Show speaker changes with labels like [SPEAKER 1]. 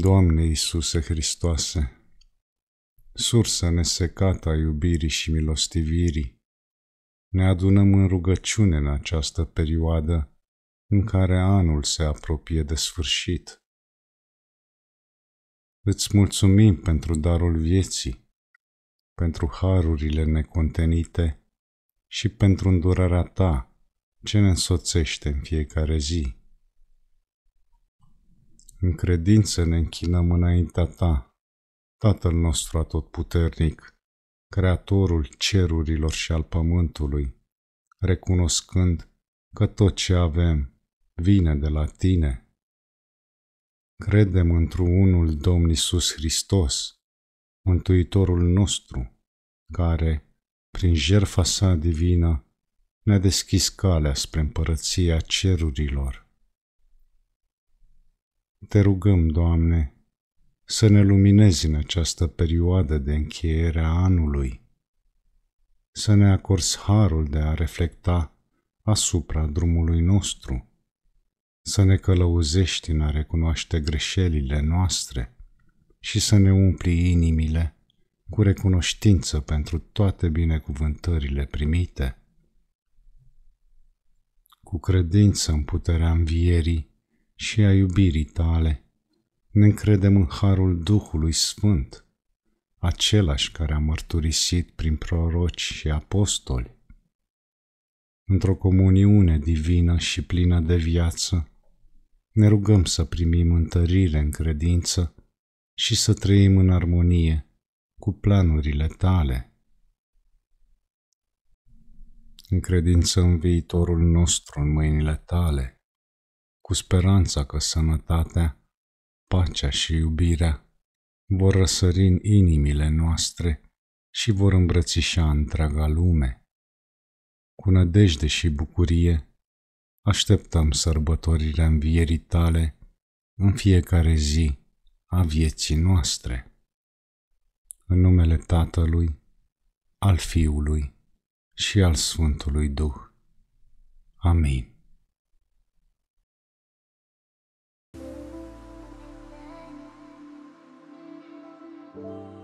[SPEAKER 1] Doamne Iisuse Hristoase, sursă nesecată a iubirii și milostivirii, ne adunăm în rugăciune în această perioadă în care anul se apropie de sfârșit. Îți mulțumim pentru darul vieții, pentru harurile necontenite și pentru îndurarea ta, ce ne însoțește în fiecare zi. În credință ne închinăm înaintea Ta, Tatăl nostru atotputernic, Creatorul cerurilor și al pământului, recunoscând că tot ce avem vine de la Tine. Credem într-unul Domn Iisus Hristos, Mântuitorul nostru, care, prin jertfa sa divină, ne-a deschis calea spre împărăția cerurilor. Te rugăm, Doamne, să ne luminezi în această perioadă de încheiere a anului, să ne acorzi harul de a reflecta asupra drumului nostru, să ne călăuzești în a recunoaște greșelile noastre și să ne umpli inimile cu recunoștință pentru toate binecuvântările primite – cu credință în puterea învierii și a iubirii tale, ne încredem în harul Duhului Sfânt, același care a mărturisit prin proroci și apostoli. Într-o comuniune divină și plină de viață, ne rugăm să primim întărire în credință și să trăim în armonie cu planurile tale încredințăm viitorul nostru în mâinile tale, cu speranța că sănătatea, pacea și iubirea vor răsări în inimile noastre și vor îmbrățișa întreaga lume. Cu nădejde și bucurie, așteptăm sărbătorirea învierii tale în fiecare zi a vieții noastre. În numele Tatălui, al Fiului, și al Sfântului Duh. Amin. thank you